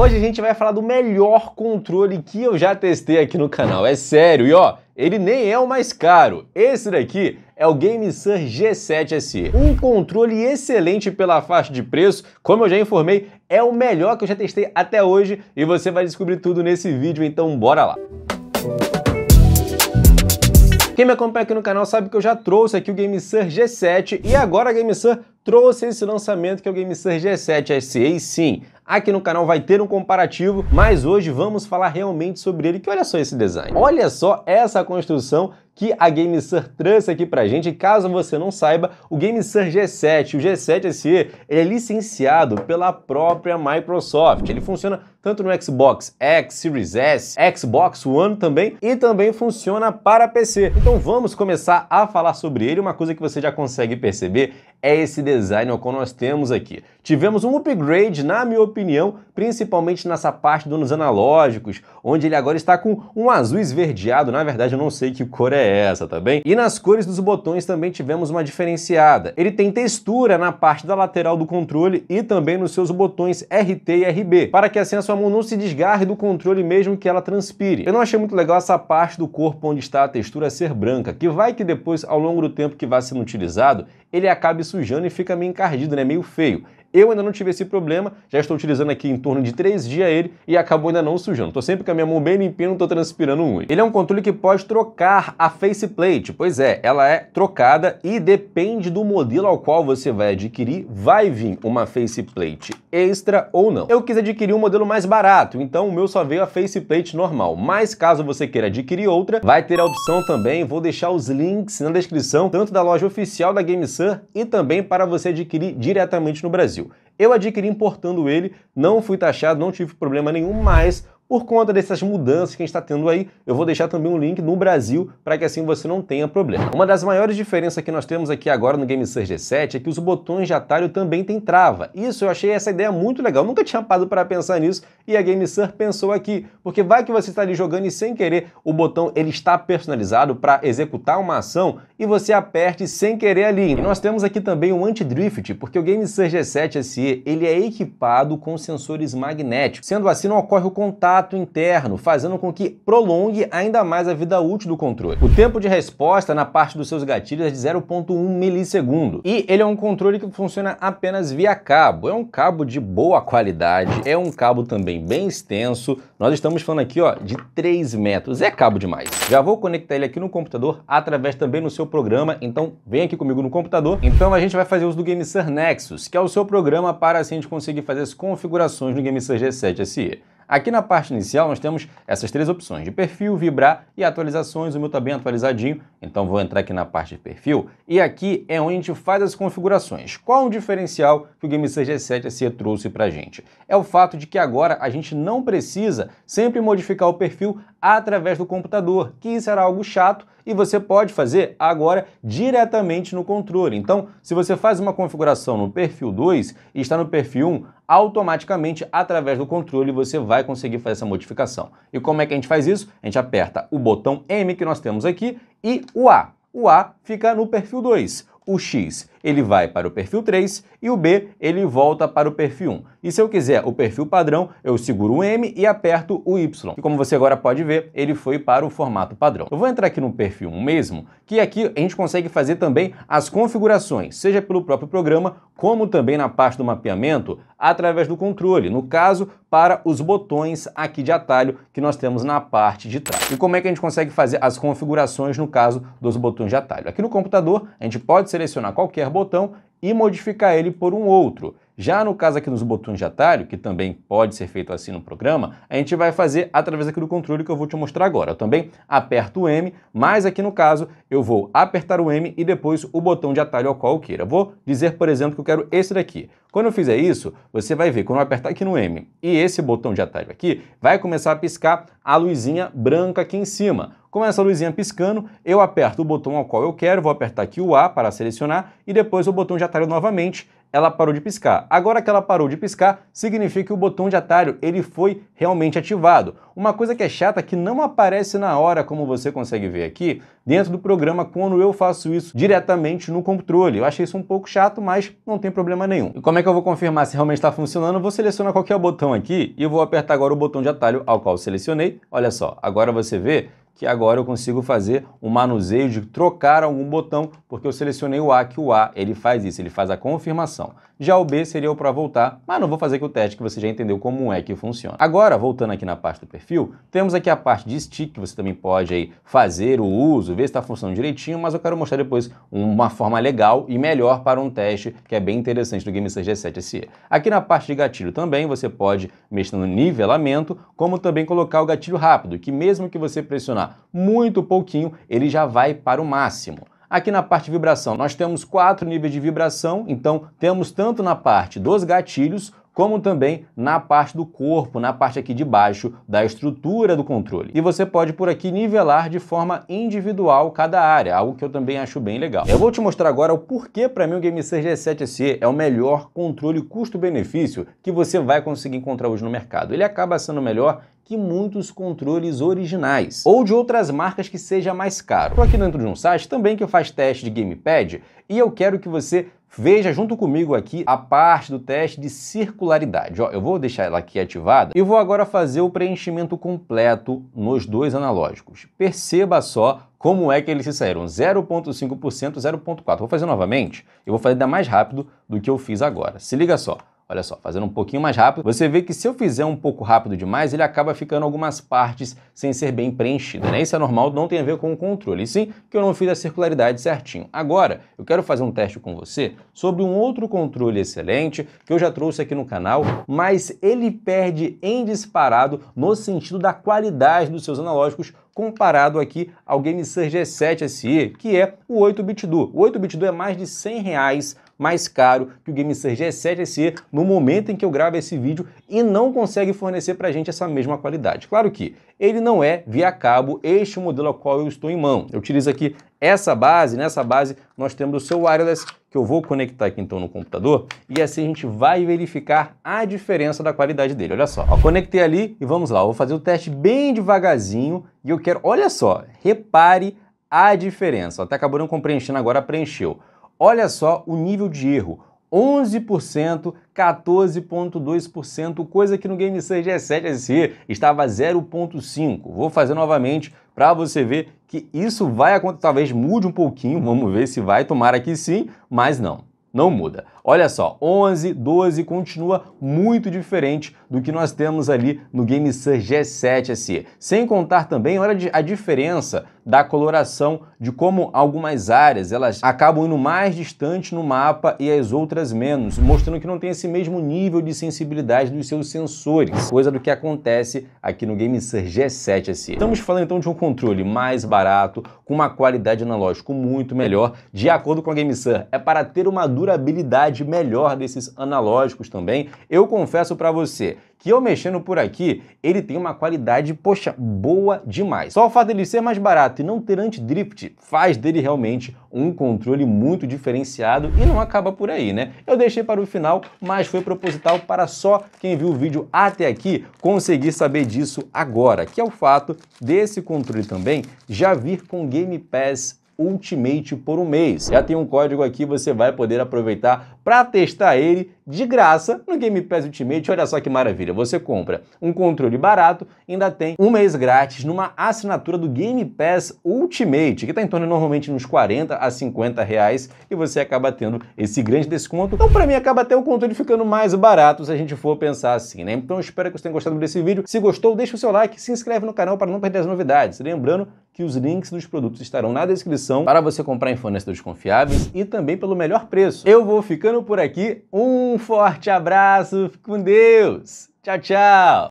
Hoje a gente vai falar do melhor controle que eu já testei aqui no canal, é sério, e ó, ele nem é o mais caro. Esse daqui é o GameSir G7 SE. Um controle excelente pela faixa de preço, como eu já informei, é o melhor que eu já testei até hoje e você vai descobrir tudo nesse vídeo, então bora lá. Quem me acompanha aqui no canal sabe que eu já trouxe aqui o GameSir G7 e agora a GameSir trouxe esse lançamento que é o GameSir G7 SE e sim, Aqui no canal vai ter um comparativo, mas hoje vamos falar realmente sobre ele, que olha só esse design. Olha só essa construção que a GameSir trouxe aqui pra gente. Caso você não saiba, o GameSir G7, o G7 SE, ele é licenciado pela própria Microsoft. Ele funciona tanto no Xbox X, Series S, Xbox One também, e também funciona para PC. Então vamos começar a falar sobre ele. Uma coisa que você já consegue perceber é esse design ao é qual nós temos aqui. Tivemos um upgrade, na minha opinião, principalmente nessa parte dos analógicos, onde ele agora está com um azul esverdeado. Na verdade, eu não sei que cor é essa, tá bem? E nas cores dos botões também tivemos uma diferenciada. Ele tem textura na parte da lateral do controle e também nos seus botões RT e RB, para que assim a sua mão não se desgarre do controle mesmo que ela transpire. Eu não achei muito legal essa parte do corpo onde está a textura ser branca, que vai que depois, ao longo do tempo que vai sendo utilizado, ele acabe sujando e fica meio encardido, né? Meio feio. Eu ainda não tive esse problema, já estou utilizando aqui em torno de 3 dias ele e acabou ainda não sujando. Estou sempre com a minha mão bem limpinha, não estou transpirando muito. Ele é um controle que pode trocar a faceplate, pois é, ela é trocada e depende do modelo ao qual você vai adquirir, vai vir uma faceplate extra ou não. Eu quis adquirir um modelo mais barato, então o meu só veio a faceplate normal, mas caso você queira adquirir outra, vai ter a opção também, vou deixar os links na descrição, tanto da loja oficial da GameSun e também para você adquirir diretamente no Brasil. Eu adquiri importando ele, não fui taxado, não tive problema nenhum, mas por conta dessas mudanças que a gente está tendo aí, eu vou deixar também um link no Brasil para que assim você não tenha problema. Uma das maiores diferenças que nós temos aqui agora no Game Surge 7 é que os botões de atalho também tem trava. Isso eu achei essa ideia muito legal, nunca tinha parado para pensar nisso e a GameSir pensou aqui, porque vai que você está ali jogando e sem querer o botão ele está personalizado para executar uma ação e você aperte sem querer ali. E nós temos aqui também um anti-drift, porque o Game Surge 7 SE ele é equipado com sensores magnéticos. Sendo assim, não ocorre o contato contato interno, fazendo com que prolongue ainda mais a vida útil do controle. O tempo de resposta na parte dos seus gatilhos é de 0.1 milissegundo. E ele é um controle que funciona apenas via cabo. É um cabo de boa qualidade, é um cabo também bem extenso. Nós estamos falando aqui ó, de 3 metros. É cabo demais. Já vou conectar ele aqui no computador através também no seu programa. Então vem aqui comigo no computador. Então a gente vai fazer uso do GameSir Nexus, que é o seu programa para assim a gente conseguir fazer as configurações no GameSir G7 SE. Aqui na parte inicial nós temos essas três opções, de perfil, vibrar e atualizações, o meu está bem atualizadinho, então vou entrar aqui na parte de perfil e aqui é onde a gente faz as configurações. Qual o diferencial que o Game G7 SE trouxe para a gente? É o fato de que agora a gente não precisa sempre modificar o perfil através do computador, que isso era algo chato, e você pode fazer agora diretamente no controle. Então, se você faz uma configuração no perfil 2 e está no perfil 1, automaticamente, através do controle, você vai conseguir fazer essa modificação. E como é que a gente faz isso? A gente aperta o botão M que nós temos aqui e o A. O A fica no perfil 2, o X ele vai para o perfil 3 e o B ele volta para o perfil 1. E se eu quiser o perfil padrão, eu seguro o M e aperto o Y. E como você agora pode ver, ele foi para o formato padrão. Eu vou entrar aqui no perfil 1 mesmo, que aqui a gente consegue fazer também as configurações, seja pelo próprio programa, como também na parte do mapeamento, através do controle, no caso, para os botões aqui de atalho que nós temos na parte de trás. E como é que a gente consegue fazer as configurações no caso dos botões de atalho? Aqui no computador, a gente pode selecionar qualquer qualquer botão e modificar ele por um outro. Já no caso aqui nos botões de atalho, que também pode ser feito assim no programa, a gente vai fazer através aqui do controle que eu vou te mostrar agora. Eu também aperto o M, mas aqui no caso eu vou apertar o M e depois o botão de atalho ao qual eu queira. Vou dizer, por exemplo, que eu quero esse daqui. Quando eu fizer isso, você vai ver, quando eu apertar aqui no M e esse botão de atalho aqui, vai começar a piscar a luzinha branca aqui em cima. Com essa luzinha piscando, eu aperto o botão ao qual eu quero, vou apertar aqui o A para selecionar e depois o botão de atalho novamente ela parou de piscar. Agora que ela parou de piscar, significa que o botão de atalho ele foi realmente ativado. Uma coisa que é chata é que não aparece na hora, como você consegue ver aqui, dentro do programa quando eu faço isso diretamente no controle. Eu achei isso um pouco chato, mas não tem problema nenhum. E como é que eu vou confirmar se realmente está funcionando? Eu vou selecionar qualquer botão aqui e vou apertar agora o botão de atalho ao qual selecionei. Olha só, agora você vê que agora eu consigo fazer um manuseio de trocar algum botão, porque eu selecionei o A, que o A ele faz isso, ele faz a confirmação já o B seria o para voltar, mas não vou fazer aqui o teste que você já entendeu como é que funciona. Agora, voltando aqui na parte do perfil, temos aqui a parte de stick, que você também pode aí fazer o uso, ver se está funcionando direitinho, mas eu quero mostrar depois uma forma legal e melhor para um teste que é bem interessante do Game g 7 SE. Aqui na parte de gatilho também você pode mexer no nivelamento, como também colocar o gatilho rápido, que mesmo que você pressionar muito pouquinho, ele já vai para o máximo. Aqui na parte de vibração, nós temos quatro níveis de vibração, então temos tanto na parte dos gatilhos como também na parte do corpo, na parte aqui de baixo da estrutura do controle. E você pode por aqui nivelar de forma individual cada área, algo que eu também acho bem legal. Eu vou te mostrar agora o porquê para mim o GameSir G7SE é o melhor controle custo-benefício que você vai conseguir encontrar hoje no mercado. Ele acaba sendo melhor que muitos controles originais, ou de outras marcas que seja mais caro. Estou aqui dentro de um site também que faz teste de gamepad e eu quero que você Veja junto comigo aqui a parte do teste de circularidade. Ó, eu vou deixar ela aqui ativada e vou agora fazer o preenchimento completo nos dois analógicos. Perceba só como é que eles se saíram, 0.5%, 0.4%. Vou fazer novamente, eu vou fazer ainda mais rápido do que eu fiz agora. Se liga só. Olha só, fazendo um pouquinho mais rápido, você vê que se eu fizer um pouco rápido demais, ele acaba ficando algumas partes sem ser bem preenchida, né? Isso é normal, não tem a ver com o controle, sim que eu não fiz a circularidade certinho. Agora, eu quero fazer um teste com você sobre um outro controle excelente que eu já trouxe aqui no canal, mas ele perde em disparado no sentido da qualidade dos seus analógicos comparado aqui ao Game G7 SE, que é o 8-bit Duo. O 8-bit Duo é mais de 100 reais mais caro que o Game G7 SE no momento em que eu gravo esse vídeo e não consegue fornecer para a gente essa mesma qualidade. Claro que ele não é via cabo este modelo ao qual eu estou em mão. Eu utilizo aqui essa base, nessa base nós temos o seu wireless que eu vou conectar aqui então no computador e assim a gente vai verificar a diferença da qualidade dele. Olha só, conectei ali e vamos lá, eu vou fazer o teste bem devagarzinho e eu quero, olha só, repare a diferença. Até acabou não preenchendo, agora preencheu. Olha só o nível de erro. 11%, 14,2%, coisa que no Game 6 G7 SE estava 0,5%. Vou fazer novamente para você ver que isso vai acontecer, talvez mude um pouquinho, vamos ver se vai, tomar aqui sim, mas não. Não muda. Olha só, 11, 12 continua muito diferente do que nós temos ali no Game G7 SE. Sem contar também, olha a diferença da coloração, de como algumas áreas elas acabam indo mais distante no mapa e as outras menos, mostrando que não tem esse mesmo nível de sensibilidade dos seus sensores, coisa do que acontece aqui no Game G7 SE. Estamos falando então de um controle mais barato, com uma qualidade analógico muito melhor, de acordo com a Game é para ter uma durabilidade melhor desses analógicos também. Eu confesso para você, que eu mexendo por aqui, ele tem uma qualidade, poxa, boa demais. Só o fato dele ser mais barato e não ter anti-drift faz dele realmente um controle muito diferenciado e não acaba por aí, né? Eu deixei para o final, mas foi proposital para só quem viu o vídeo até aqui conseguir saber disso agora, que é o fato desse controle também já vir com Game Pass Ultimate por um mês. Já tem um código aqui, você vai poder aproveitar para testar ele de graça no Game Pass Ultimate. Olha só que maravilha, você compra um controle barato, ainda tem um mês grátis numa assinatura do Game Pass Ultimate, que está em torno normalmente nos 40 a 50 reais, e você acaba tendo esse grande desconto. Então, para mim, acaba até o controle ficando mais barato se a gente for pensar assim, né? Então, espero que vocês tenham gostado desse vídeo. Se gostou, deixa o seu like, se inscreve no canal para não perder as novidades. Lembrando que os links dos produtos estarão na descrição para você comprar em fornecedores confiáveis e também pelo melhor preço. Eu vou ficando ficando por aqui. Um forte abraço, fique com Deus. Tchau, tchau.